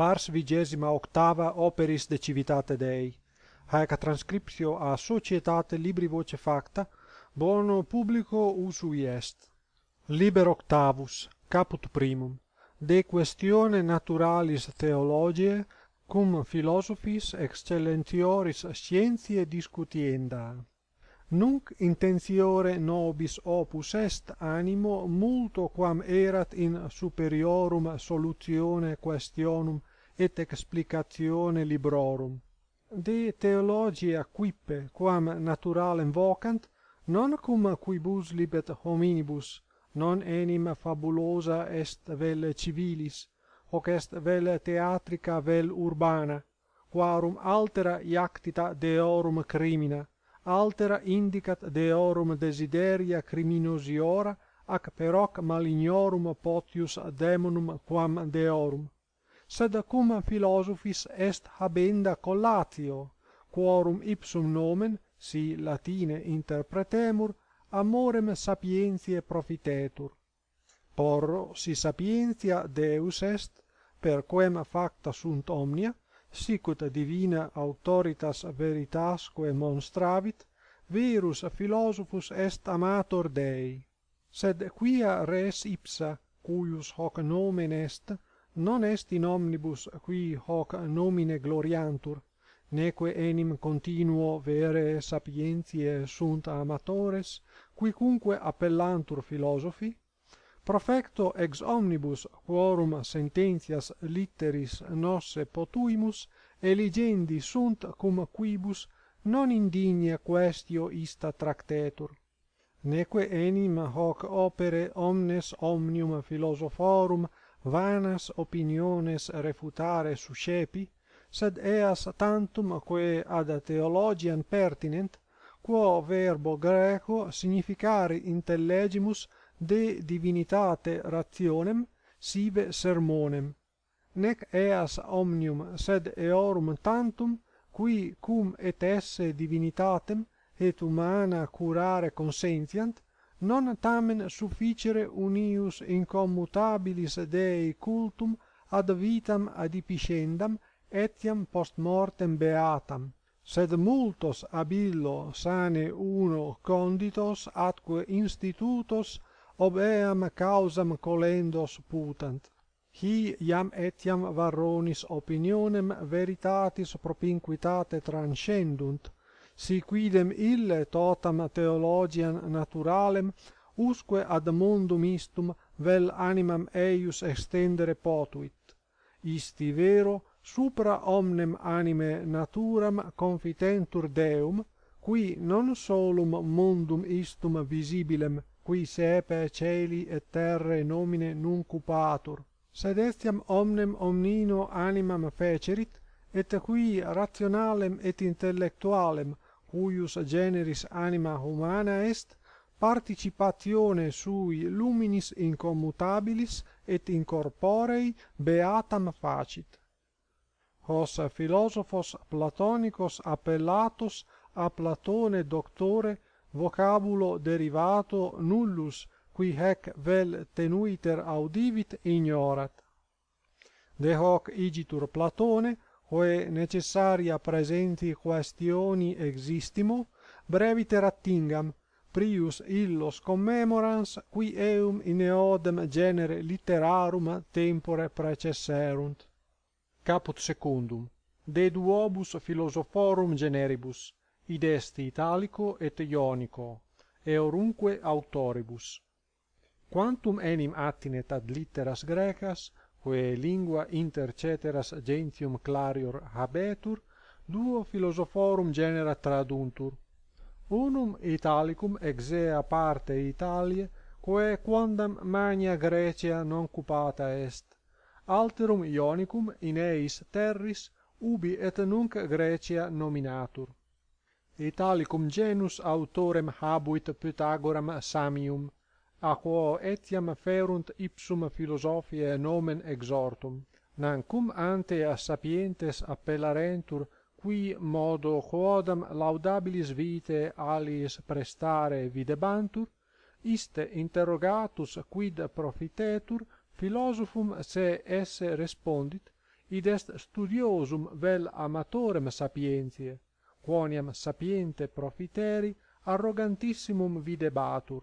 Pars vigesima octava operis de Civitate Dei. Haec a transcriptio a Societate Libri Voce Facta, bono publico usui est. Liber octavus, caput primum, de questione naturalis theologiae, cum philosophis excellentioris scientiae discutienda nunc intentiore nobis opus est animo multo quam erat in superiorum solutione questionum et explicatione librorum de theologia quippe quam naturalem vocant non cum quibus libet hominibus non enim fabulosa est vel civilis hoc est vel theatrica vel urbana quarum altera iactita deorum crimina altera indicat deorum desideria criminosiora ac per hoc malignorum potius demonum quam deorum. Sed cum philosophis est habenda collatio, quorum ipsum nomen, si latine interpretemur, amorem sapientiae profitetur. Porro, si sapientia Deus est, per quem facta sunt omnia, sicut divina autoritas veritasque monstravit, virus philosophus est amator Dei. Sed quia res ipsa, cuius hoc nomen est, non est in omnibus qui hoc nomine gloriantur, neque enim continuo vere sapientiae sunt amatores, quicunque appellantur philosophi, profecto ex omnibus quorum sententias litteris nosse potuimus eligendi sunt cum quibus non indigna questio ista tractetur neque enim hoc opere omnes omnium philosophorum vanas opiniones refutare suscepi sed eas tantum quae ad theologian pertinent quo verbo greco significare intellegimus de divinitate rationem sive sermonem nec eas omnium sed eorum tantum qui cum et esse divinitatem et humana curare consentiant non tamen sufficere unius incommutabilis dei cultum ad vitam adipiscendam etiam post mortem beatam sed multos illo sane uno conditos atque institutos ob eam causam colendos putant. Hi iam etiam varronis opinionem veritatis propinquitate transcendunt, si quidem ille totam theologian naturalem usque ad mundum istum vel animam eius extendere potuit. Isti vero, supra omnem anime naturam confitentur Deum, qui non solum mundum istum visibilem qui sepe celi et terre nomine nunc cupatur. sed estiam omnem omnino animam fecerit, et qui rationalem et intellectualem, cuius generis anima humana est, participatione sui luminis incommutabilis et incorporei beatam facit. Hos philosophos platonicos appellatus a Platone doctore vocabulo derivato nullus qui hac vel tenuiter audivit ignorat de hoc igitur platone oe necessaria presenti quaestioni existimo breviter attingam prius illos commemorans qui eum in eodem genere literarum tempore precesserunt caput secundum de duobus philosophorum generibus id est italico et ionico, eorunque autoribus. Quantum enim attinet ad litteras grecas, quae lingua inter ceteras gentium clarior habetur, duo philosophorum genera traduntur. Unum italicum ex ea parte Italiae, quae quandam magna Grecia non cupata est, alterum ionicum in eis terris, ubi et nunc Grecia nominatur. Italicum genus autorem habuit Pythagoram Samium, a quo etiam ferunt ipsum philosophiae nomen exhortum, nam cum ante a sapientes appellarentur qui modo quodam laudabilis vitae alis prestare videbantur, iste interrogatus quid profitetur philosophum se esse respondit, id est studiosum vel amatorem sapientiae, quoniam sapiente profiteri arrogantissimum videbatur.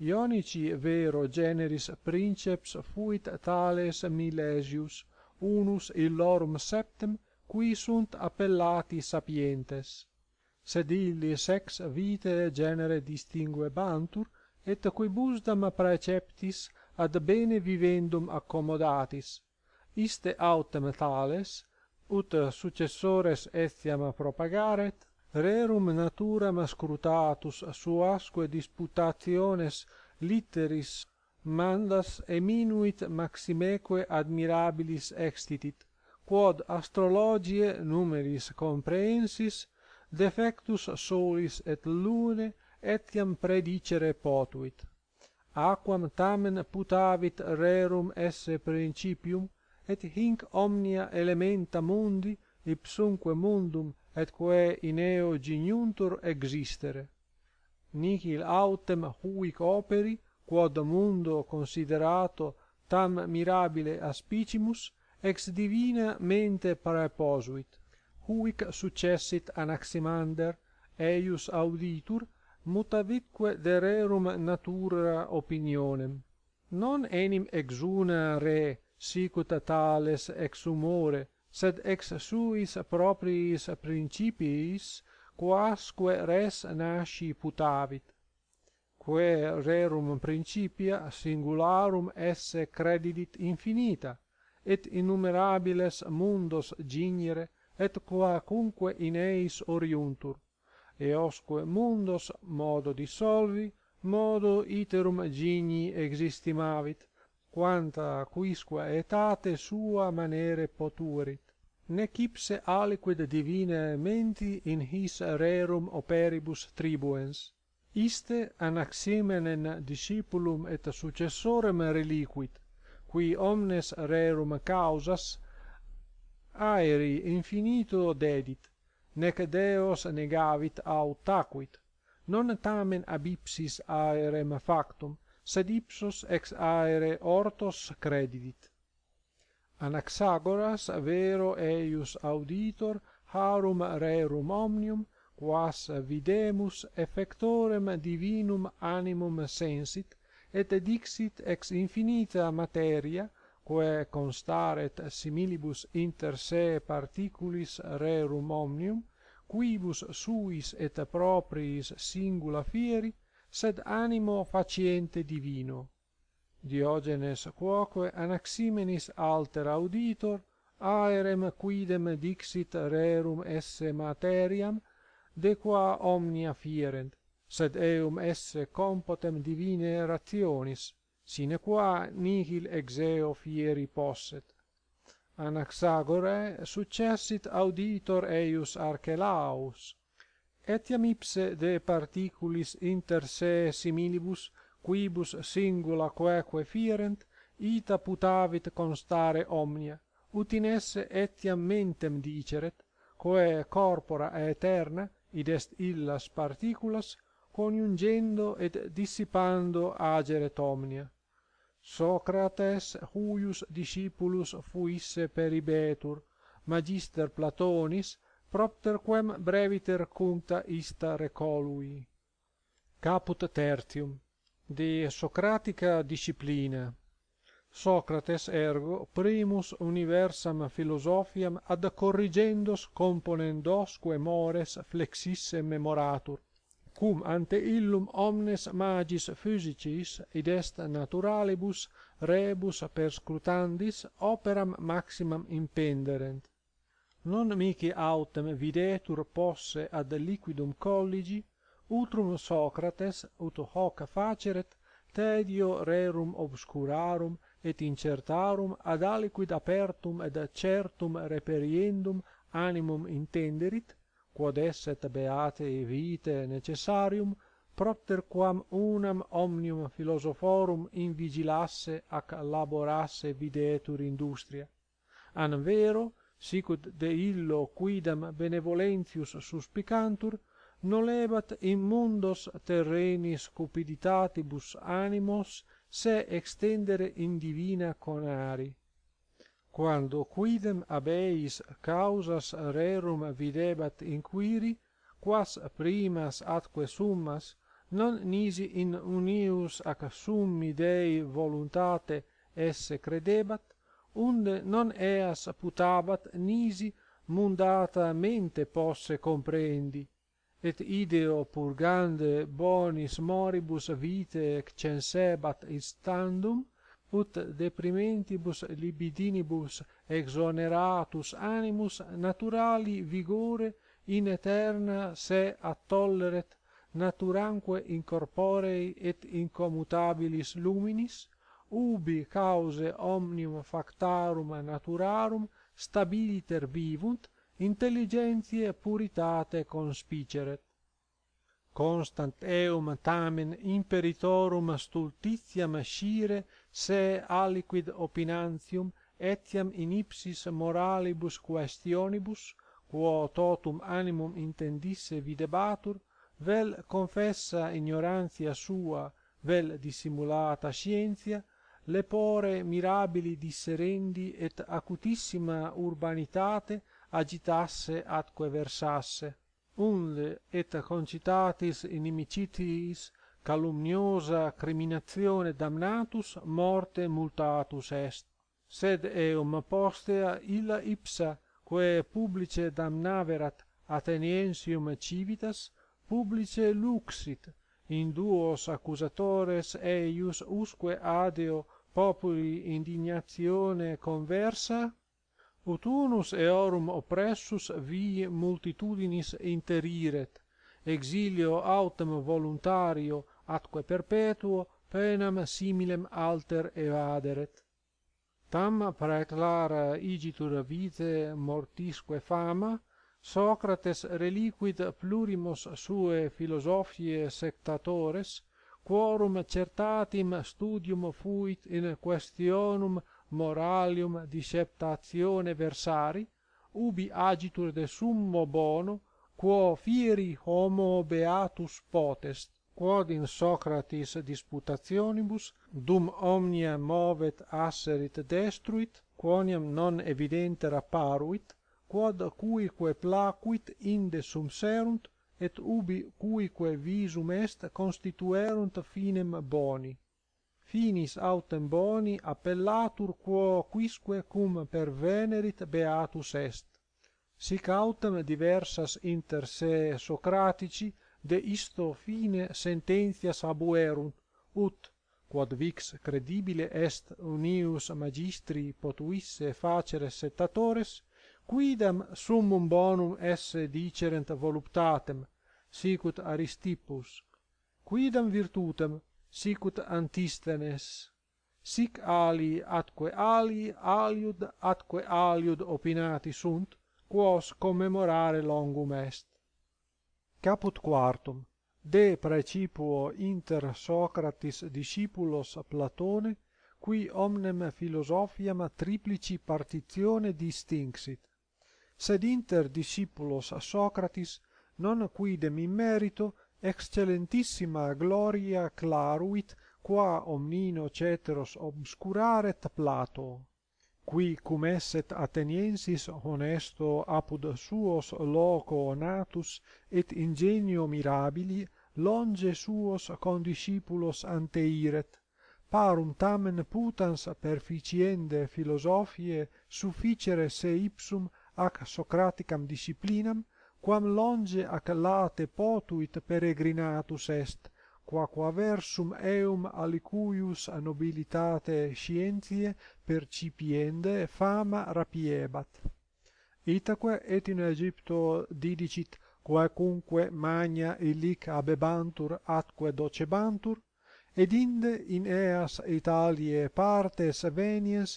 Ionici vero generis princeps fuit tales milesius, unus illorum septem, qui sunt appellati sapientes. Sed illis ex vite genere distingue bantur, et quibusdam preceptis ad bene vivendum accomodatis, iste autem tales, ut successores etiam propagaret, rerum naturam scrutatus suasque disputationes litteris mandas eminuit maximeque admirabilis extitit, quod astrologie numeris comprehensis, defectus solis et lune etiam predicere potuit. Aquam tamen putavit rerum esse principium, et hinc omnia elementa mundi ipsumque mundum et quae in eo geniuntur existere nihil autem huic operi quod mundo considerato tam mirabile aspicimus ex divina mente praeposuit huic successit anaximander eius auditur mutavitque de rerum natura opinionem non enim una re sicut tales ex humore, sed ex suis propriis principiis, quasque res nasci putavit. Quae rerum principia singularum esse credidit infinita, et innumerabiles mundos gignere, et quacunque in eis oriuntur, eosque mundos modo dissolvi, modo iterum gigni existimavit quanta quisqua etate sua manere poturit nec ipse aliquid divinae menti in his rerum operibus tribuens iste anaximenen discipulum et successorem reliquit qui omnes rerum causas aeri infinito dedit nec deos negavit aut tacuit non tamen ab ipsis aerem factum sed ipsos ex aere ortos credidit. Anaxagoras vero eius auditor harum rerum omnium, quas videmus effectorem divinum animum sensit, et dixit ex infinita materia, quae constaret similibus inter se particulis rerum omnium, quibus suis et propriis singula fieri, sed animo faciente divino diogenes quoque anaximenis alter auditor aerem quidem dixit rerum esse materiam de qua omnia fierent sed eum esse compotem divine rationis sine qua nihil ex eo fieri posset anaxagore successit auditor eius archelaus etiam ipse de particulis inter se similibus quibus singula quaeque fierent ita putavit constare omnia ut in esse etiam mentem diceret quae corpora aeterna id est illas particulas coniungendo et dissipando ageret omnia Socrates huius discipulus fuisse peribetur magister Platonis propter quem breviter cunta ista recolui. Caput tertium De Socratica disciplina Socrates ergo primus universam filosofiam ad corrigendos componendosque mores flexisse memoratur, cum ante illum omnes magis physicis, id est naturalibus rebus perscrutandis operam maximam impenderent, Non mici autem videtur posse ad liquidum colligi, utrum Socrates, ut hoc faceret, tedio rerum obscurarum et incertarum ad aliquid apertum ed certum reperiendum animum intenderit, quod esset beatee vite necessarium, proterquam unam omnium philosophorum invigilasse ac laborasse videtur industria. An vero, sicut de illo quidam benevolentius suspicantur, nolebat in mundos terrenis cupiditatibus animos se extendere in divina conari. Quando quidem ab eis causas rerum videbat inquiri, quas primas atque summas non nisi in unius ac summi Dei voluntate esse credebat, unde non eas putabat nisi mundata mente posse comprendi et ideo purgande bonis moribus vitae excensebat instandum ut deprimentibus libidinibus exoneratus animus naturali vigore in aeterna se attolleret naturanque in et in commutabilis luminis ubi cause omnium factarum naturarum stabiliter vivunt intelligentiae puritate conspiceret constant eum tamen imperitorum stultitia scire, se aliquid opinantium etiam in ipsis moralibus questionibus quo totum animum intendisse videbatur vel confessa ignorantia sua vel dissimulata scientia lepore mirabili di serendi et acutissima urbanitate agitasse atque versasse. Unde et concitatis inimicitis calumniosa criminazione damnatus morte multatus est. Sed eum postea illa ipsa, quae publice damnaverat Ateniensium civitas, publice luxit, in duos accusatores eius usque adeo populi indignazione conversa, ut unus eorum oppressus vi multitudinis interiret, exilio autem voluntario atque perpetuo penam similem alter evaderet. Tam praeclara igitur vite mortisque fama, Socrates reliquid plurimos sue philosophiae sectatores, quorum certatim studium fuit in questionum moralium disceptatione versari ubi agitur de summo bono quo fieri homo beatus potest quod in socratis disputationibus dum omnia movet asserit destruit quoniam non evidenter apparuit quod cuique placuit inde sum serunt et ubi cuique visum est constituerunt finem boni. Finis autem boni appellatur quo quisque cum pervenerit beatus est. Sic autem diversas inter se Socratici de isto fine sententias abuerunt, ut, quod vix credibile est unius magistri potuisse facere settatores, quidam summum bonum esse dicerent voluptatem sicut aristippus quidam virtutem sicut antisthenes sic ali atque ali aliud atque aliud opinati sunt quos commemorare longum est caput quartum de precipuo inter socratis discipulos platone qui omnem philosophiam triplici partitione distinxit sed inter discipulos a Socrates non quidem in merito excellentissima gloria claruit qua omnino ceteros obscuraret Plato, qui cum esset Ateniensis honesto apud suos loco natus et ingenio mirabili longe suos condiscipulos anteiret, parum tamen putans perficiende philosophiae sufficere se ipsum ac Socraticam disciplinam, quam longe ac late potuit peregrinatus est, quaqua versum eum aliquius a nobilitate scientiae percipiende fama rapiebat. Itaque et in aegypto didicit quacunque magna illic abebantur atque docebantur, ed inde in eas Italiae partes veniens,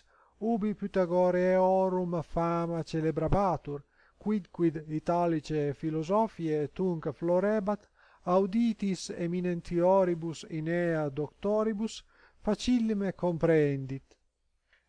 ubi Pythagore eorum fama celebrabatur, quidquid italice filosofie tunc florebat, auditis eminentioribus in ea doctoribus, facillime comprendit.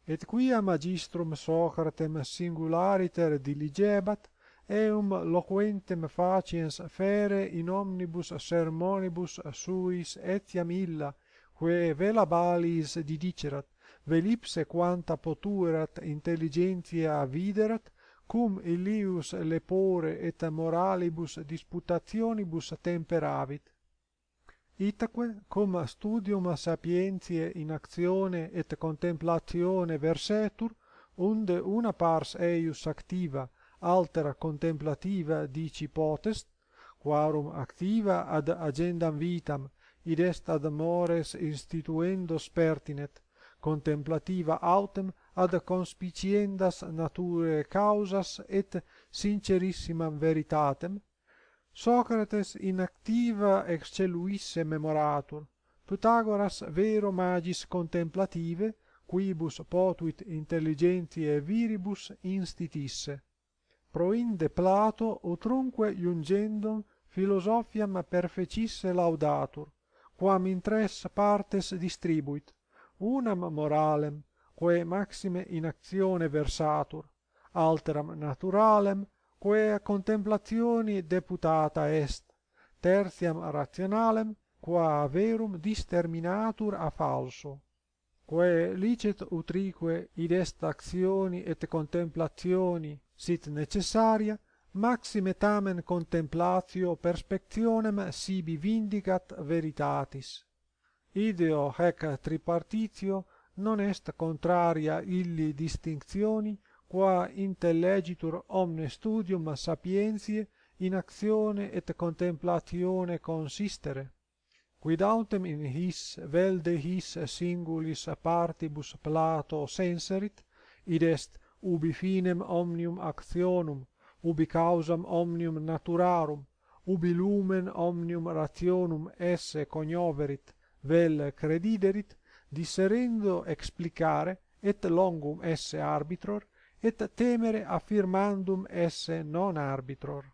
Et quia magistrum Socratem singulariter diligebat, eum loquentem faciens fere in omnibus sermonibus suis etiam illa, quae vela balis didicerat, velipse quanta potuerat intelligentia viderat, cum illius lepore et moralibus disputationibus temperavit. Itaque, cum studium sapientiae in actione et contemplatione versetur, unde una pars eius activa, altera contemplativa dici potest, quarum activa ad agendam vitam, id est ad mores instituendos pertinet, contemplativa autem ad conspiciendas naturae causas et sincerissimam veritatem, Socrates inactiva exceluisse memoratur, Pythagoras vero magis contemplative, quibus potuit et viribus institisse. Proinde Plato utrunque iungendum philosophiam perfecisse laudatur, quam in tres partes distribuit unam moralem quae maxime in actione versatur alteram naturalem quae a contemplationi deputata est tertiam rationalem qua verum disterminatur a falso quae licet utrique id est actioni et contemplationi sit necessaria maxime tamen contemplatio perspectionem sibi vindicat veritatis ideo haec tripartitio non est contraria illi distinctioni qua intellegitur omnes studium a sapientiae in actione et contemplatione consistere quid autem in his vel de his singulis a partibus plato senserit id est ubi finem omnium actionum ubi causam omnium naturarum ubi lumen omnium rationum esse cognoverit vel crediderit disserendo explicare et longum esse arbitror et temere affirmandum esse non arbitror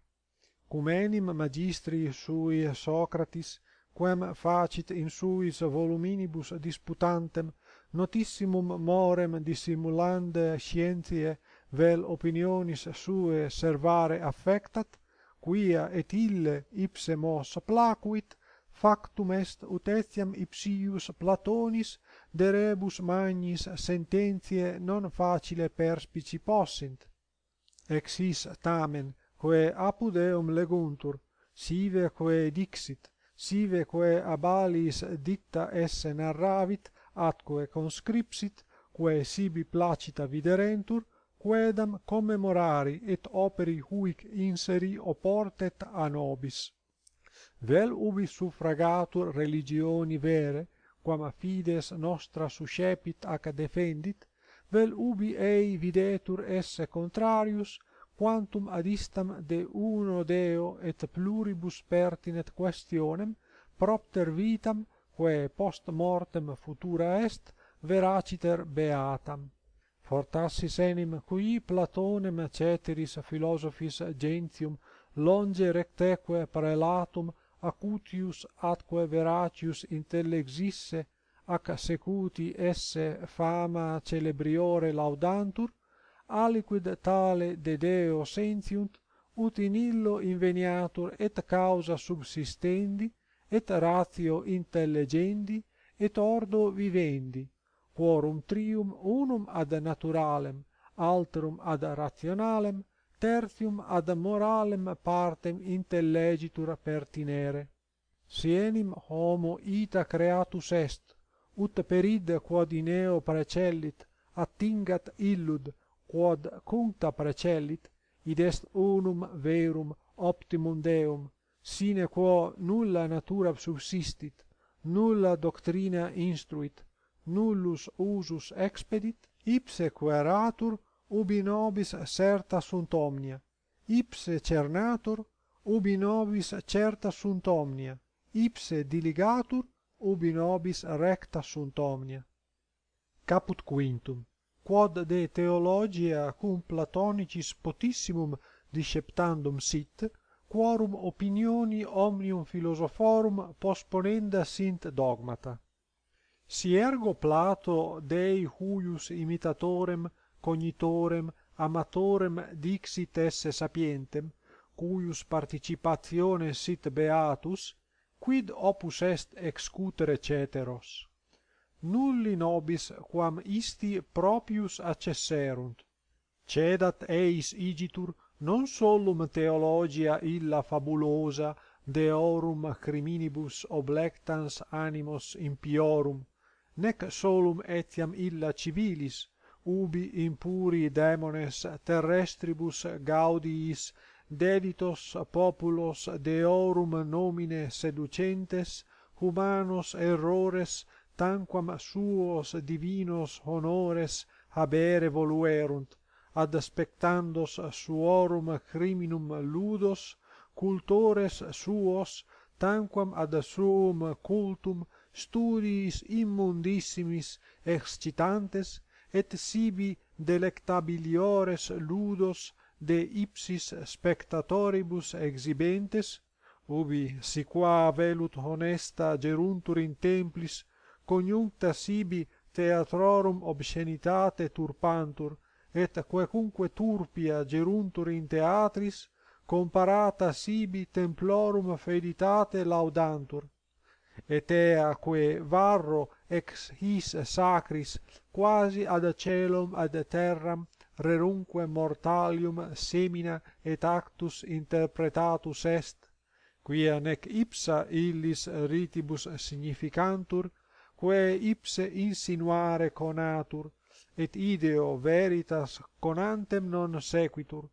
cum enim magistri sui Socratis, quam facit in suis voluminibus disputantem notissimum morem dissimulande scientiae vel opinionis suae servare affectat quia et ille ipse mos plaquit factum est ut etiam ipsius platonis de rebus magnis sententiae non facile perspici possint. Ex his tamen, quae apud eum leguntur, sive quae dixit, sive quae ab alis ditta esse narravit, atque conscripsit, quae sibi placita viderentur, quedam commemorari et operi huic inseri oportet a nobis vel ubi suffragatur religioni vere, quam fides nostra suscepit ac defendit, vel ubi ei videtur esse contrarius, quantum ad istam de uno Deo et pluribus pertinet questionem, propter vitam, quae post mortem futura est, veraciter beatam. Fortassis enim qui Platonem ceteris philosophis gentium longe recteque prelatum acutius atque veratius intellexisse ac secuti esse fama celebriore laudantur aliquid tale de deo sentiunt ut in illo inveniatur et causa subsistendi et ratio intelligendi et ordo vivendi quorum trium unum ad naturalem alterum ad rationalem tertium ad moralem partem intellegitur pertinere. Si enim homo ita creatus est, ut per id quod in eo precellit, attingat illud quod cunta precellit, id est unum verum optimum deum, sine quo nulla natura subsistit, nulla doctrina instruit, nullus usus expedit, ipse queratur ubi nobis certa sunt omnia ipse cernatur ubi nobis certa sunt omnia ipse diligatur ubi nobis recta sunt omnia caput quintum quod de theologia cum platonicis potissimum disceptandum sit quorum opinioni omnium philosophorum postponenda sint dogmata si ergo plato dei huius imitatorem cognitorem, amatorem dixit esse sapientem, cuius participazione sit beatus, quid opus est excutere ceteros. Nulli nobis quam isti propius accesserunt. Cedat eis igitur non solum teologia illa fabulosa, deorum criminibus oblectans animos impiorum, nec solum etiam illa civilis, ubi impuri daemones terrestribus gaudiis deditos populos deorum nomine seducentes humanos errores tanquam suos divinos honores habere voluerunt ad aspectandos suorum criminum ludos cultores suos tanquam ad suum cultum studiis immundissimis excitantes et sibi delectabiliores ludos de ipsis spectatoribus exhibentes ubi si qua velut honesta geruntur in templis coniuncta sibi theatrorum obscenitate turpantur et quacunque turpia geruntur in theatris comparata sibi templorum feditate laudantur et aquae varro ex his sacris quasi ad caelum ad terram rerunque mortalium semina et actus interpretatus est qui nec ipsa illis ritibus significantur quae ipse insinuare conatur et ideo veritas conantem non sequitur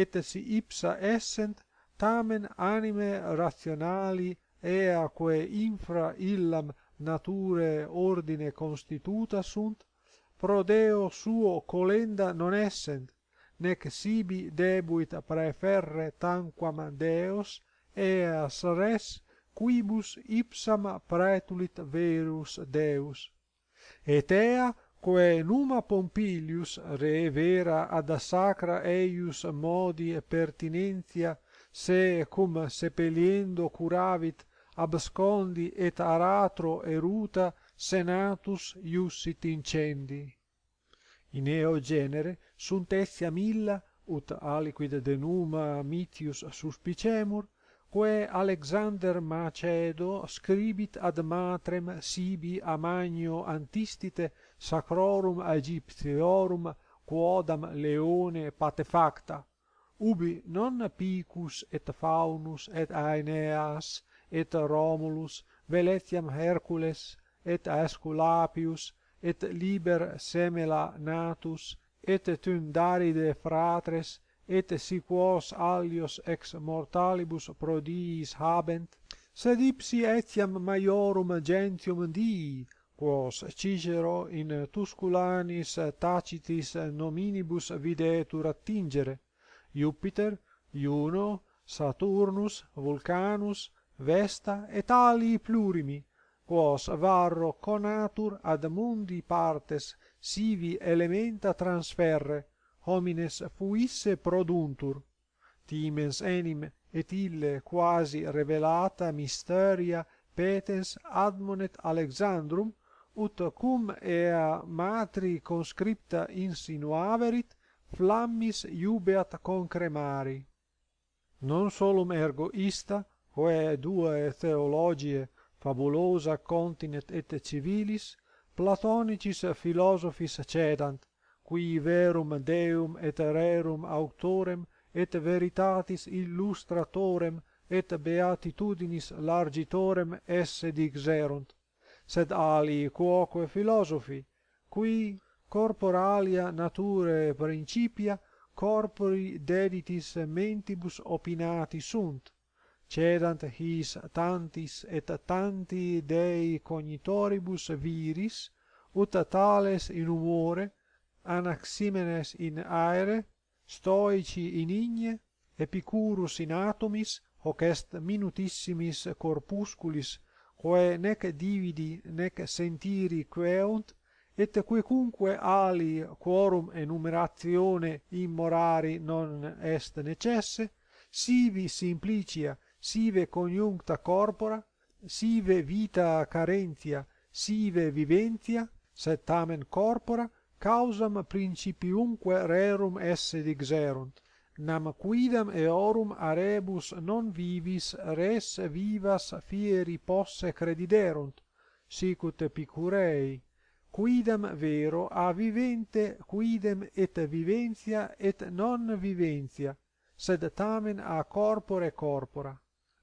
et si ipsa essent tamen anime rationali eaque infra illam nature ordine constituta sunt, pro Deo suo colenda non essent, nec sibi debuit preferre tanquam Deos, eas res quibus ipsam pretulit verus Deus. Et ea, quae numa Pompilius re vera ad sacra eius modi pertinentia, se cum sepeliendo curavit abscondi et aratro eruta senatus iussit incendi. In eo genere sunt milla, ut aliquid denuma mitius suspicemur, quae Alexander Macedo scribit ad matrem sibi amagno antistite sacrorum aegyptiorum quodam leone patefacta, ubi non picus et faunus et aeneas, et Romulus, vel etiam Hercules, et Aesculapius, et liber semela natus, et tundaride fratres, et si quos alios ex mortalibus prodiis habent, sed ipsi etiam maiorum gentium dii, quos Cicero in Tusculanis tacitis nominibus videtur attingere, Jupiter, Juno, Saturnus, Vulcanus, vesta et ali plurimi quos varro conatur ad mundi partes sivi elementa transferre homines fuisse produntur timens enim et ille quasi revelata mysteria petens admonet alexandrum ut cum ea matri conscripta insinuaverit flammis iubeat concremari non solum ergo ista quae duae theologie fabulosa continet et civilis, platonicis philosophis cedant, qui verum deum et rerum auctorem et veritatis illustratorem et beatitudinis largitorem esse dixerunt, sed alii quoque philosophi, qui corporalia nature principia corpori deditis mentibus opinati sunt, cedant his tantis et tanti dei cognitoribus viris, ut tales in humore, anaximenes in aere, stoici in igne, epicurus in atomis, hoc est minutissimis corpusculis, quae nec dividi nec sentiri queunt, et quicunque ali quorum enumeratione immorari non est necesse, sivi simplicia, Sive coniuncta corpora, sive vita carentia, sive viventia, sed tamen corpora, causam principiumque rerum esse digserunt, nam quidam eorum arebus non vivis res vivas fieri posse crediderunt, sicut picurei, quidam vero a vivente, quidem et viventia et non viventia, sed tamen a corpore corpora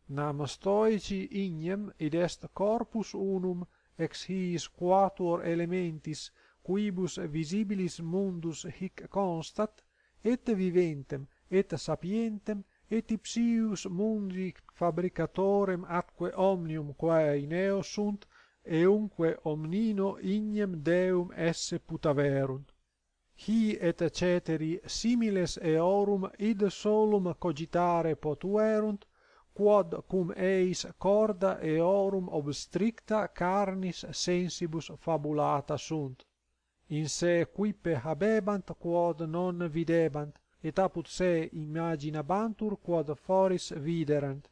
nam stoici ignem id est corpus unum ex his quatuor elementis quibus visibilis mundus hic constat et viventem et sapientem et ipsius mundi fabricatorem atque omnium quae in eo sunt eunque omnino ignem deum esse putaverunt hi et ceteri similes eorum id solum cogitare potuerunt quod cum eis corda eorum obstricta carnis sensibus fabulata sunt in se per habebant quod non videbant et apud se imaginabantur quod foris viderant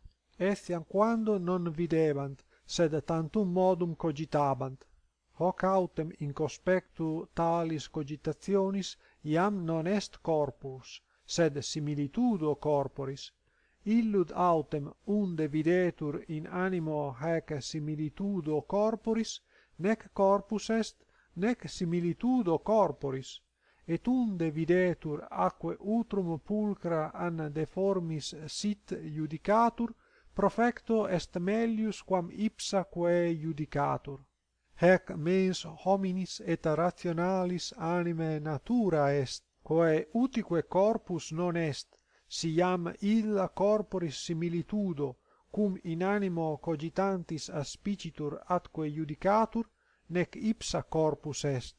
etiam quando non videbant sed tantum modum cogitabant hoc autem in cospectu talis cogitationis iam non est corpus sed similitudo corporis illud autem unde videtur in animo haec similitudo corporis, nec corpus est, nec similitudo corporis, et unde videtur aque utrum pulcra an deformis sit judicatur, profecto est melius quam ipsa quae judicatur. Hec mens hominis et rationalis anime natura est, quae utique corpus non est, si iam illa corporis similitudo cum in animo cogitantis aspicitur atque judicatur nec ipsa corpus est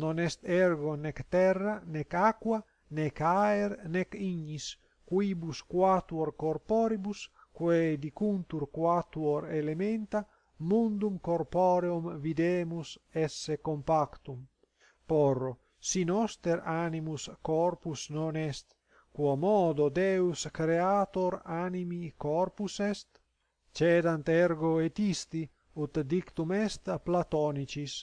non est ergo nec terra nec aqua nec aer nec ignis quibus quatuor corporibus quae dicuntur quatuor elementa mundum corporeum videmus esse compactum porro si noster animus corpus non est quo modo Deus creator animi corpus est, cedant ergo et isti, ut dictum est platonicis,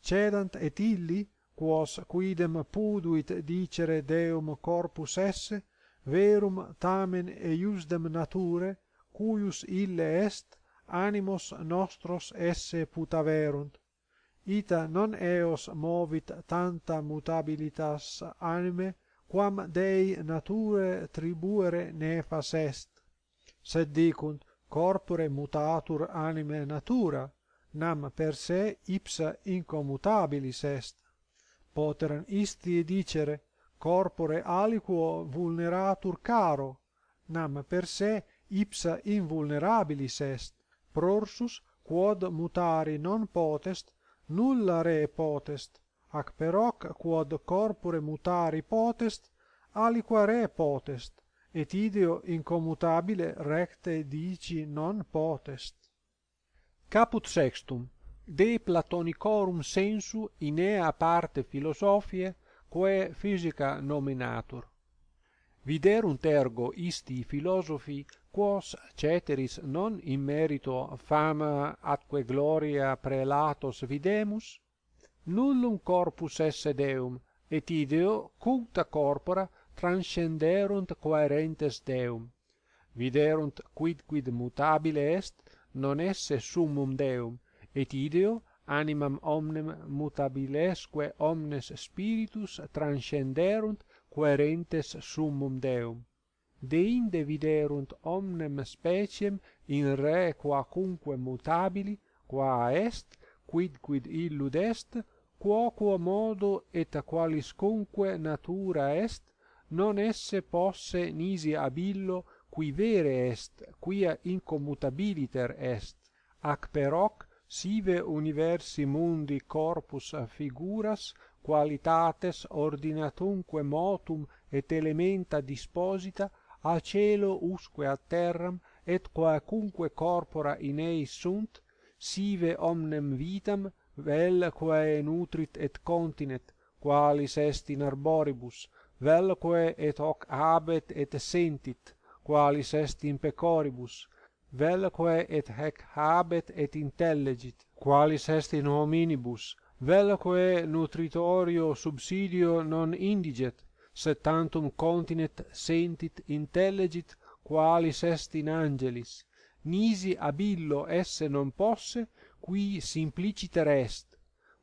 cedant et illi, quos quidem puduit dicere Deum corpus esse, verum tamen eiusdem nature, cuius ille est, animos nostros esse putaverunt. Ita non eos movit tanta mutabilitas anime, quam dei nature tribuere nefas est. Sed dicunt, corpore mutatur anime natura, nam per se ipsa incomutabilis est. Poteran isti dicere, corpore aliquo vulneratur caro, nam per se ipsa invulnerabilis est. Prorsus, quod mutari non potest, nulla re potest ac per hoc quod corpore mutari potest, aliqua re potest, et ideo incommutabile recte dici non potest. Caput sextum. De platonicorum sensu inea parte philosophiae, quae physica nominatur. Viderunt ergo isti philosophi quos ceteris non in merito fama atque gloria prelatos videmus? Nullum corpus esse Deum, et ideo, cuncta corpora, transcenderunt coerentes Deum. Viderunt quid quid mutabile est, non esse summum Deum, et ideo, animam omnem mutabilesque omnes spiritus transcenderunt coerentes summum Deum. Deinde viderunt omnem speciem in re quacunque mutabili, qua est, quid quid illud est quo quo modo et a qualis conque natura est non esse posse nisi ab illo qui vere est quia incommutabiliter est ac per hoc sive universi mundi corpus a figuras qualitates ordinatunque motum et elementa disposita a cielo usque a terram et quacunque corpora in ei sunt sive omnem vitam vel quae nutrit et continet qualis est in arboribus vel quae et hoc habet et sentit qualis est in pecoribus vel quae et hec habet et intellegit qualis est in hominibus vel quae nutritorio subsidio non indiget sed tantum continet sentit intellegit qualis est in angelis nisi ab illo esse non posse qui simpliciter est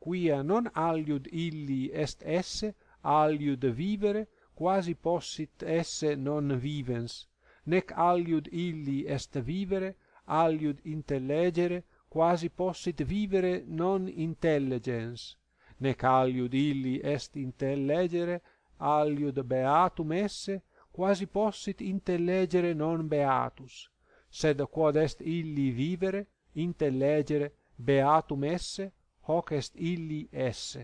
qui a non aliud illi est esse aliud vivere quasi possit esse non vivens nec aliud illi est vivere aliud intellegere quasi possit vivere non intelligens nec aliud illi est intellegere aliud beatum esse quasi possit intellegere non beatus sed quod est illi vivere, intellegere, beatum esse, hoc est illi esse.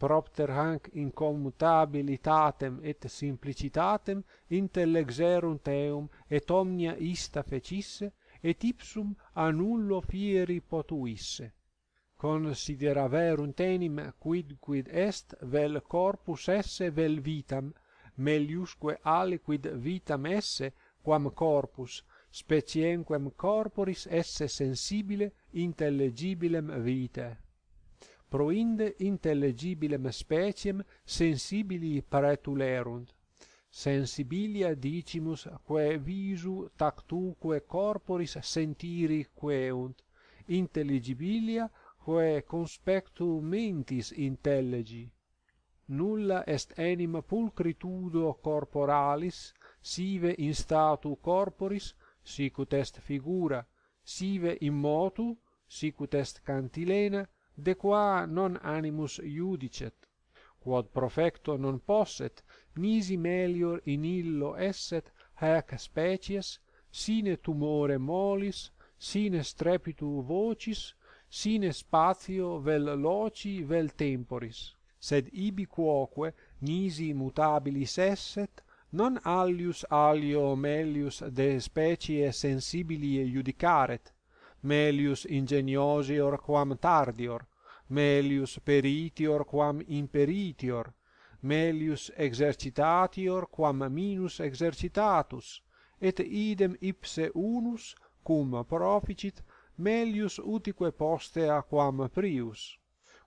Propter hanc commutabilitatem et simplicitatem intellexerunt eum et omnia ista fecisse, et ipsum a nullo fieri potuisse. Consideraverunt enim quid quid est vel corpus esse vel vitam, meliusque aliquid vitam esse quam corpus, specienquem corporis esse sensibile intelligibilem vitae. Proinde intelligibilem speciem sensibili pretulerunt. Sensibilia dicimus quae visu tactuque corporis sentiri queunt, intelligibilia quae conspectu mentis intellegi. Nulla est enim pulcritudo corporalis, sive in statu corporis, sic ut est figura sive in motu sic ut est cantilena de qua non animus iudicet quod profecto non posset nisi melior in illo esset haec species sine tumore molis sine strepitu vocis sine spatio vel loci vel temporis sed ibi quoque nisi mutabilis esset non alius alio melius de specie sensibili judicaret, melius ingeniosior quam tardior, melius peritior quam imperitior, melius exercitatior quam minus exercitatus, et idem ipse unus, cum proficit, melius utique postea quam prius.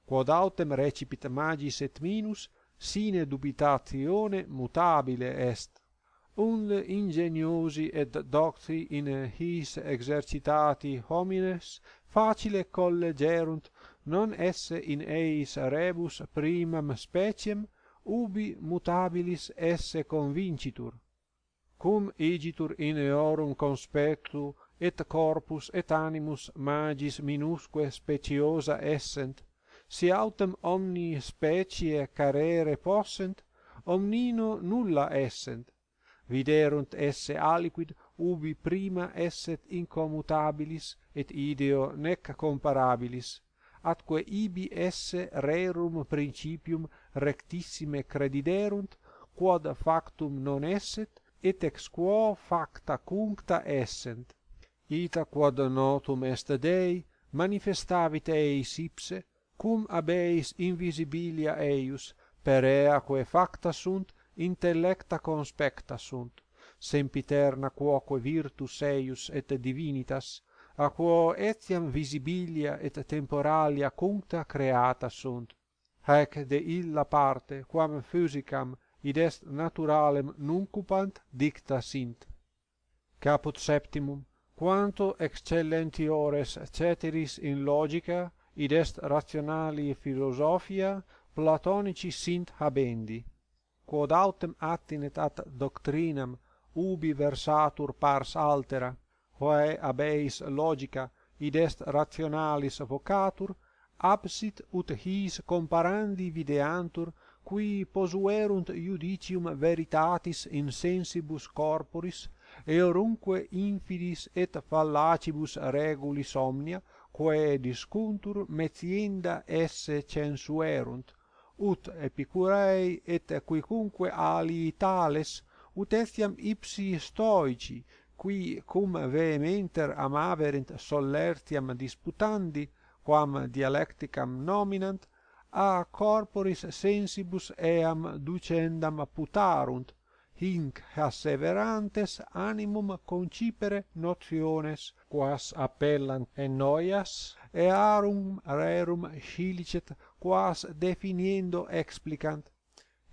Quod autem recipit magis et minus, sine dubitatione mutabile est und ingeniosi et docti in his exercitati homines facile collegerunt non esse in eis rebus primam speciem ubi mutabilis esse convincitur cum egitur in eorum conspectu et corpus et animus magis minusque speciosa essent si autem omni specie carere possent, omnino nulla essent. Viderunt esse aliquid, ubi prima esset incomutabilis, et ideo nec comparabilis, atque ibi esse rerum principium rectissime crediderunt, quod factum non esset, et ex quo facta cuncta essent. Ita quod notum est Dei, manifestavit eis ipse, cum ab eis invisibilia eius per eaque facta sunt intellecta conspecta sunt sempiterna quoque virtus eius et divinitas a quo etiam visibilia et temporalia cuncta creata sunt haec de illa parte quam physicam id est naturalem nuncupant dicta sint caput septimum quanto excellentiores ceteris in logica id est rationali philosophia platonici sint habendi quod autem attinet at doctrinam ubi versatur pars altera quae ab eis logica id est rationalis vocatur absit ut his comparandi videantur qui posuerunt judicium veritatis in sensibus corporis et orunque infidis et fallacibus regulis omnia quae discuntur metienda esse censuerunt ut epicurei et quicunque alii tales ut etiam ipsi stoici qui cum vehementer amaverint sollertiam disputandi quam dialecticam nominant a corporis sensibus eam ducendam putarunt hinc asseverantes animum concipere notiones quas appellant ennoias, earum rerum scilicet, quas definiendo explicant,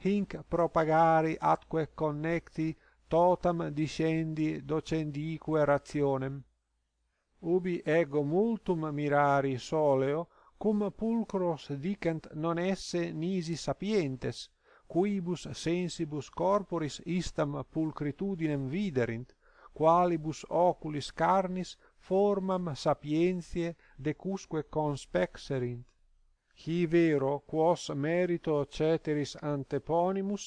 hinc propagari atque connecti totam discendi docendiique rationem. Ubi ego multum mirari soleo, cum pulcros dicent non esse nisi sapientes, cuibus sensibus corporis istam pulcritudinem viderint, qualibus oculis carnis formam sapientiae decusque conspexerint, hi vero quos merito ceteris anteponimus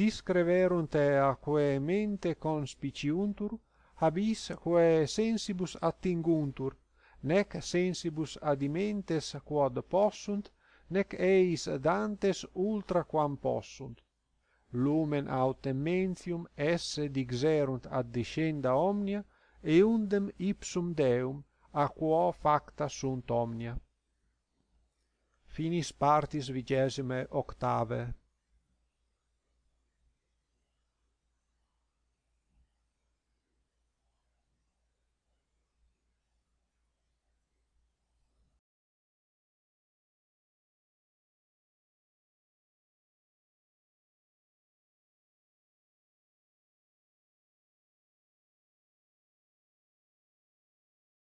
discreverunt aquae mente conspiciuntur, habis quae sensibus attinguntur, nec sensibus adimentes quod possunt, nec eis dantes ultra quam possunt. Lumen autem mentium esse digserunt ad discenda omnia, Eundem ipsum deum a quo facta sunt omnia Finis partis vigesime octave